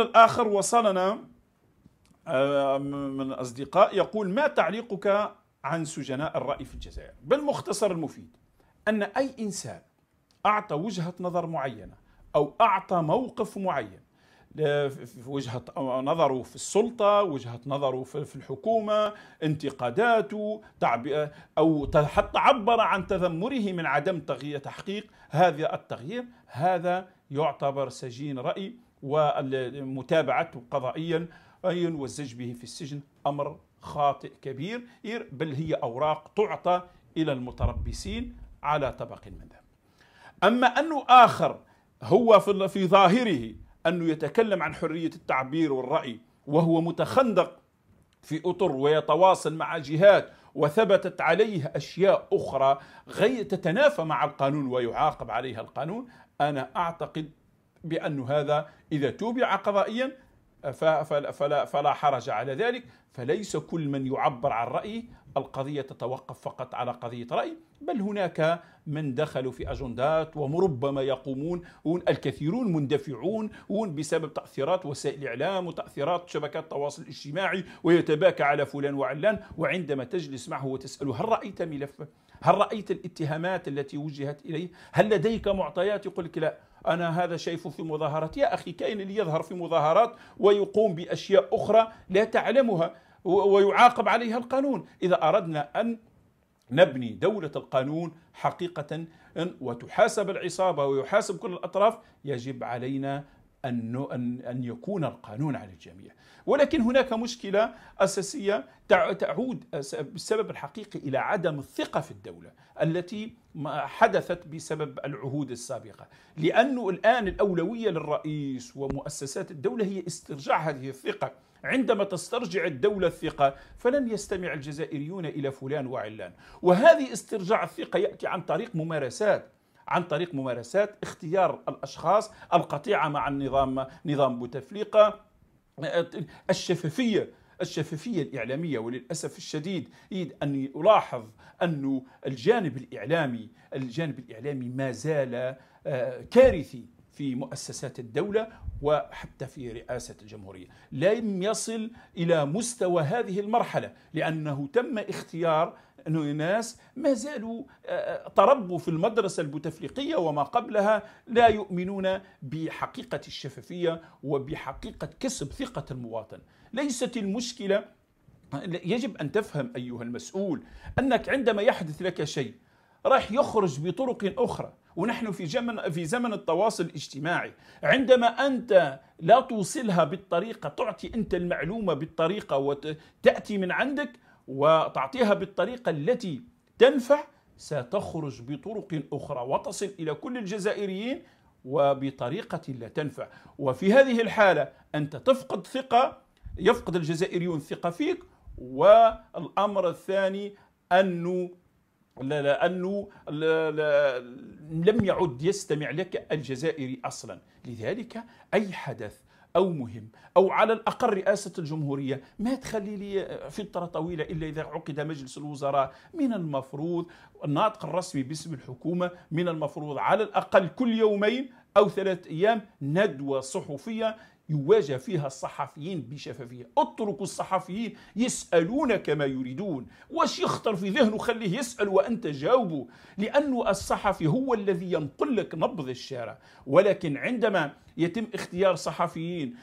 الآخر وصلنا آه، من أصدقاء يقول ما تعليقك عن سجناء الرأي في الجزائر بالمختصر المفيد أن أي إنسان أعطى وجهة نظر معينة أو أعطى موقف معين آه، في وجهة نظره في السلطة وجهة نظره في الحكومة انتقاداته أو حتى عبر عن تذمره من عدم تحقيق هذا التغيير هذا يعتبر سجين رأي ومتابعته قضائيا والزج به في السجن أمر خاطئ كبير بل هي أوراق تعطى إلى المتربصين على طبق من ذهب أما أنه آخر هو في ظاهره أنه يتكلم عن حرية التعبير والرأي وهو متخندق في أطر ويتواصل مع جهات وثبتت عليه أشياء أخرى غير تتنافى مع القانون ويعاقب عليها القانون أنا أعتقد بأن هذا إذا توبع قضائيا فلا, فلا, فلا حرج على ذلك فليس كل من يعبر عن رأيه القضية تتوقف فقط على قضية رأي بل هناك من دخلوا في أجندات وربما يقومون الكثيرون مندفعون بسبب تأثيرات وسائل الإعلام وتأثيرات شبكات التواصل الاجتماعي ويتباكى على فلان وعلان وعندما تجلس معه وتسأله هل رأيت ملفه؟ هل رأيت الاتهامات التي وجهت إليه؟ هل لديك معطيات؟ يقول لك لا أنا هذا شايفه في مظاهرات يا أخي كاين اللي يظهر في مظاهرات ويقوم بأشياء أخرى لا تعلمها ويعاقب عليها القانون إذا أردنا أن نبني دولة القانون حقيقة وتحاسب العصابة ويحاسب كل الأطراف يجب علينا أن أن يكون القانون على الجميع ولكن هناك مشكلة أساسية تعود بالسبب الحقيقي إلى عدم الثقة في الدولة التي حدثت بسبب العهود السابقة لأنه الآن الأولوية للرئيس ومؤسسات الدولة هي استرجاع هذه الثقة عندما تسترجع الدولة الثقة فلن يستمع الجزائريون إلى فلان وعلان وهذه استرجاع الثقة يأتي عن طريق ممارسات عن طريق ممارسات اختيار الأشخاص القطيعة مع النظام نظام بوتفليقة الشفافية الشفافية الإعلامية وللأسف الشديد أني ألاحظ أن الجانب الإعلامي الجانب الإعلامي ما زال آه، كارثي في مؤسسات الدولة وحتى في رئاسة الجمهورية لم يصل إلى مستوى هذه المرحلة لأنه تم اختيار أنه ناس ما زالوا تربوا آه، آه، في المدرسة البوتفليقية وما قبلها لا يؤمنون بحقيقة الشفافية وبحقيقة كسب ثقة المواطن ليست المشكلة يجب أن تفهم أيها المسؤول أنك عندما يحدث لك شيء راح يخرج بطرق أخرى ونحن في زمن في زمن التواصل الاجتماعي عندما انت لا توصلها بالطريقه تعطي انت المعلومه بالطريقه وتاتي من عندك وتعطيها بالطريقه التي تنفع ستخرج بطرق اخرى وتصل الى كل الجزائريين وبطريقه لا تنفع وفي هذه الحاله انت تفقد ثقه يفقد الجزائريون الثقه فيك والامر الثاني انه لأنه لم يعد يستمع لك الجزائري أصلا لذلك أي حدث أو مهم أو على الأقل رئاسة الجمهورية ما تخلي لي فترة طويلة إلا إذا عقد مجلس الوزراء من المفروض الناطق الرسمي باسم الحكومة من المفروض على الأقل كل يومين أو ثلاث أيام ندوة صحفية يواجه فيها الصحفيين بشفافية اترك الصحفيين يسألون كما يريدون واش يخطر في ذهنه خليه يسأل وأنت جاوبه لأنه الصحفي هو الذي ينقل لك نبض الشارع ولكن عندما يتم اختيار صحفيين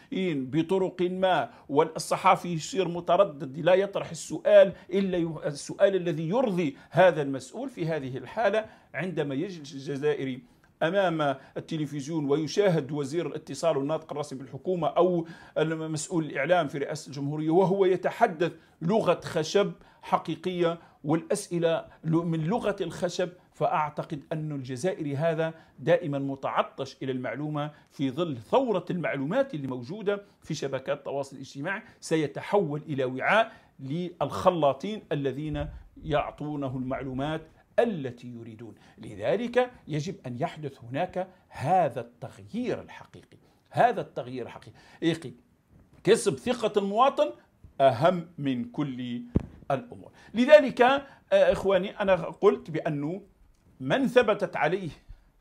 بطرق ما والصحفي يصير متردد لا يطرح السؤال إلا السؤال الذي يرضي هذا المسؤول في هذه الحالة عندما يجلس الجزائري امام التلفزيون ويشاهد وزير الاتصال والناطق الرسمي بالحكومه او مسؤول الاعلام في رئاسه الجمهوريه وهو يتحدث لغه خشب حقيقيه والاسئله من لغه الخشب فاعتقد ان الجزائري هذا دائما متعطش الى المعلومه في ظل ثوره المعلومات اللي موجوده في شبكات التواصل الاجتماعي سيتحول الى وعاء للخلاطين الذين يعطونه المعلومات التي يريدون لذلك يجب أن يحدث هناك هذا التغيير الحقيقي هذا التغيير الحقيقي كسب ثقة المواطن أهم من كل الأمور لذلك آه، إخواني أنا قلت بأنه من ثبتت عليه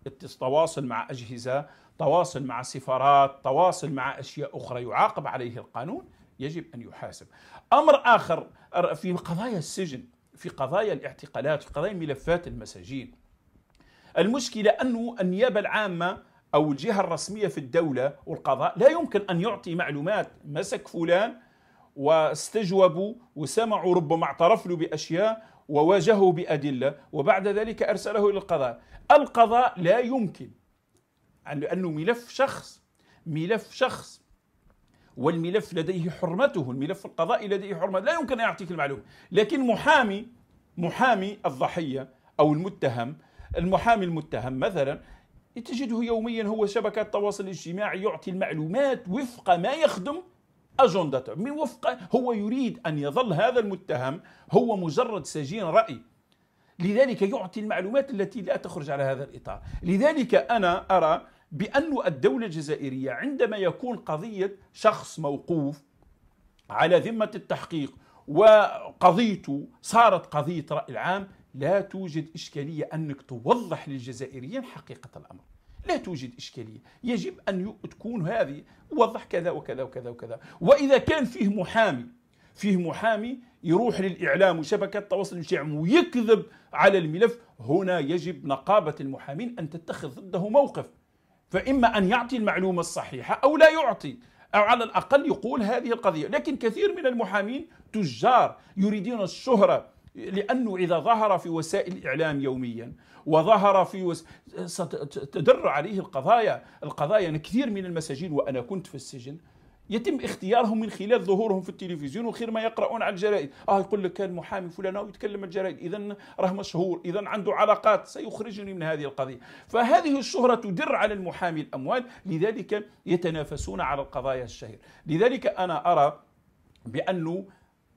التواصل مع أجهزة تواصل مع سفارات تواصل مع أشياء أخرى يعاقب عليه القانون يجب أن يحاسب أمر آخر آه، في قضايا السجن في قضايا الاعتقالات في قضايا ملفات المساجين المشكلة أنه النيابة العامة أو الجهة الرسمية في الدولة والقضاء لا يمكن أن يعطي معلومات مسك فلان واستجوبوا وسمعوا ربما اعترف له بأشياء وواجهه بأدلة وبعد ذلك أرسله إلى القضاء القضاء لا يمكن لأنه ملف شخص ملف شخص والملف لديه حرمته الملف القضائي لديه حرمة لا يمكن أن يعطيك المعلومة لكن محامي محامي الضحية أو المتهم المحامي المتهم مثلا تجده يوميا هو شبكة التواصل الاجتماعي يعطي المعلومات وفق ما يخدم أجندته من وفق هو يريد أن يظل هذا المتهم هو مجرد سجين رأي لذلك يعطي المعلومات التي لا تخرج على هذا الإطار لذلك أنا أرى بأن الدولة الجزائرية عندما يكون قضية شخص موقوف على ذمة التحقيق وقضيته صارت قضية رأي العام لا توجد إشكالية أنك توضح للجزائريين حقيقة الأمر لا توجد إشكالية يجب أن تكون هذه وضح كذا وكذا وكذا وكذا وإذا كان فيه محامي فيه محامي يروح للإعلام وشبكات التواصل الاجتماعي ويكذب على الملف هنا يجب نقابة المحامين أن تتخذ ضده موقف فإما أن يعطي المعلومة الصحيحة أو لا يعطي أو على الأقل يقول هذه القضية لكن كثير من المحامين تجار يريدون الشهرة لأنه إذا ظهر في وسائل الإعلام يوميا وظهر في وس... ستدر عليه القضايا القضايا كثير من المساجين وأنا كنت في السجن يتم اختيارهم من خلال ظهورهم في التلفزيون وخير ما يقرؤون على الجرائد اه يقول لك كان محامي فلان ويتكلم الجرائد اذا راه مشهور اذا عنده علاقات سيخرجني من هذه القضيه فهذه الشهره تدر على المحامي الاموال لذلك يتنافسون على القضايا الشهير لذلك انا ارى بانه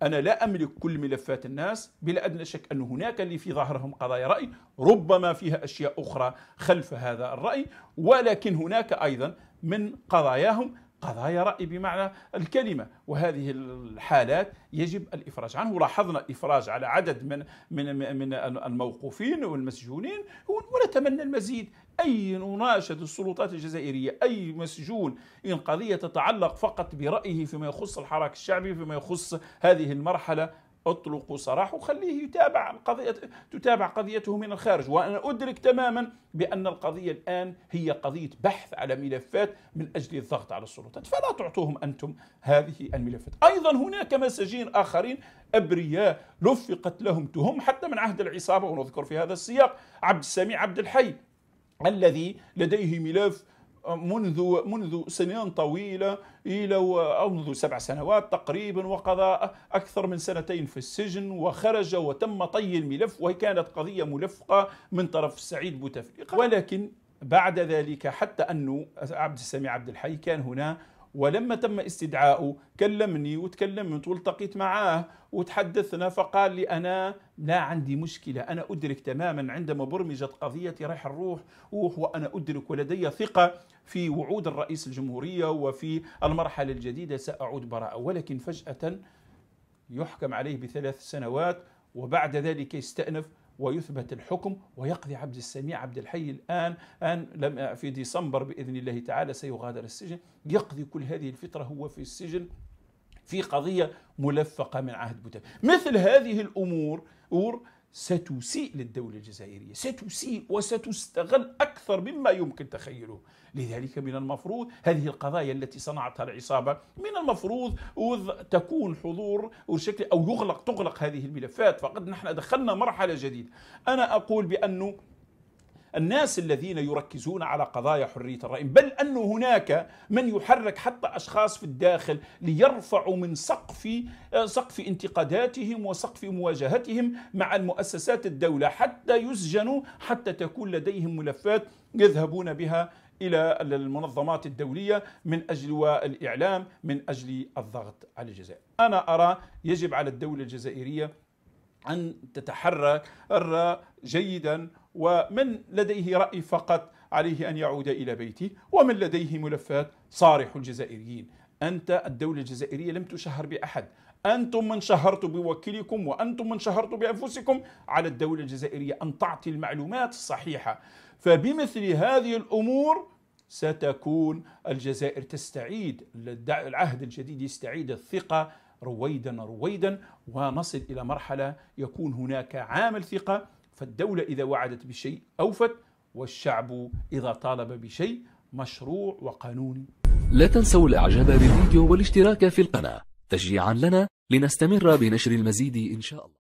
أنا لا أملك كل ملفات الناس بلا أدنى شك أن هناك اللي في ظهرهم قضايا رأي ربما فيها أشياء أخرى خلف هذا الرأي ولكن هناك أيضا من قضاياهم قضايا رأي بمعنى الكلمة وهذه الحالات يجب الإفراج عنه لاحظنا إفراج على عدد من من من الموقوفين والمسجونين ونتمنى المزيد أي نناشد السلطات الجزائرية أي مسجون إن قضية تتعلق فقط برأيه فيما يخص الحراك الشعبي فيما يخص هذه المرحلة اطلقوا سراحه وخليه يتابع قضية تتابع قضيته من الخارج وأنا أدرك تماما بأن القضية الآن هي قضية بحث على ملفات من أجل الضغط على السلطات فلا تعطوهم أنتم هذه الملفات أيضا هناك مساجين آخرين أبرياء لفقت لهم تهم حتى من عهد العصابة ونذكر في هذا السياق عبد السميع عبد الحي الذي لديه ملف منذ منذ سنين طويله الى او منذ سبع سنوات تقريبا وقضى اكثر من سنتين في السجن وخرج وتم طي الملف وهي كانت قضيه ملفقه من طرف سعيد بوتفليقه ولكن بعد ذلك حتى انه عبد السميع عبد الحي كان هنا ولما تم استدعائه كلمني وتكلمت والتقيت معاه وتحدثنا فقال لي أنا لا عندي مشكلة أنا أدرك تماما عندما برمجت قضية ريح الروح وأنا أدرك ولدي ثقة في وعود الرئيس الجمهورية وفي المرحلة الجديدة سأعود براءة ولكن فجأة يحكم عليه بثلاث سنوات وبعد ذلك يستأنف ويثبت الحكم ويقضي عبد السميع عبد الحي الآن أن لم آه، في ديسمبر بإذن الله تعالى سيغادر السجن يقضي كل هذه الفترة هو في السجن في قضية ملفقة من عهد بوتافلية مثل هذه الأمور ستسيء للدولة الجزائرية ستسيء وستستغل أكثر مما يمكن تخيله لذلك من المفروض هذه القضايا التي صنعتها العصابة من المفروض تكون حضور وشكل أو يغلق تغلق هذه الملفات فقد نحن دخلنا مرحلة جديدة أنا أقول بأنه الناس الذين يركزون على قضايا حرية الرأي بل أن هناك من يحرك حتى أشخاص في الداخل ليرفعوا من سقف سقف انتقاداتهم وسقف مواجهتهم مع المؤسسات الدولة حتى يسجنوا حتى تكون لديهم ملفات يذهبون بها إلى المنظمات الدولية من أجل الإعلام من أجل الضغط على الجزائر أنا أرى يجب على الدولة الجزائرية أن تتحرك جيدا ومن لديه رأي فقط عليه أن يعود إلى بيته ومن لديه ملفات صارح الجزائريين أنت الدولة الجزائرية لم تشهر بأحد أنتم من شهرت بوكلكم وأنتم من شهرتوا بأنفسكم على الدولة الجزائرية أن تعطي المعلومات الصحيحة فبمثل هذه الأمور ستكون الجزائر تستعيد العهد الجديد يستعيد الثقة رويدا رويدا ونصل إلى مرحلة يكون هناك عامل ثقة فالدولة إذا وعدت بشيء أوفت والشعب إذا طالب بشيء مشروع وقانوني لا تنسوا الإعجاب بالفيديو والاشتراك في القناة تشجيعا لنا لنستمر بنشر المزيد إن شاء الله